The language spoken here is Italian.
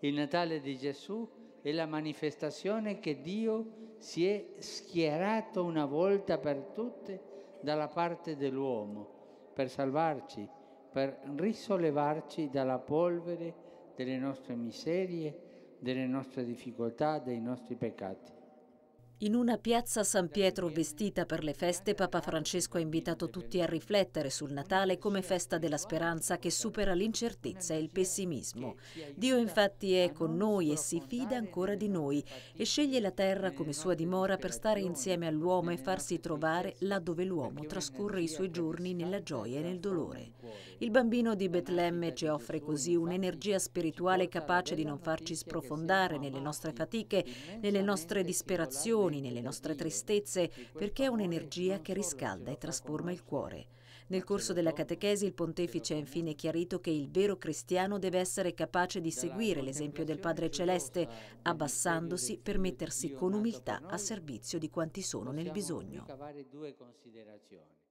il Natale di Gesù è la manifestazione che Dio si è schierato una volta per tutte dalla parte dell'uomo per salvarci, per risollevarci dalla polvere delle nostre miserie, delle nostre difficoltà, dei nostri peccati. In una piazza San Pietro vestita per le feste, Papa Francesco ha invitato tutti a riflettere sul Natale come festa della speranza che supera l'incertezza e il pessimismo. Dio infatti è con noi e si fida ancora di noi e sceglie la terra come sua dimora per stare insieme all'uomo e farsi trovare là dove l'uomo trascorre i suoi giorni nella gioia e nel dolore. Il bambino di Betlemme ci offre così un'energia spirituale capace di non farci sprofondare nelle nostre fatiche, nelle nostre disperazioni, nelle nostre tristezze, perché è un'energia che riscalda e trasforma il cuore. Nel corso della catechesi il pontefice ha infine chiarito che il vero cristiano deve essere capace di seguire l'esempio del Padre Celeste, abbassandosi per mettersi con umiltà a servizio di quanti sono nel bisogno. due considerazioni.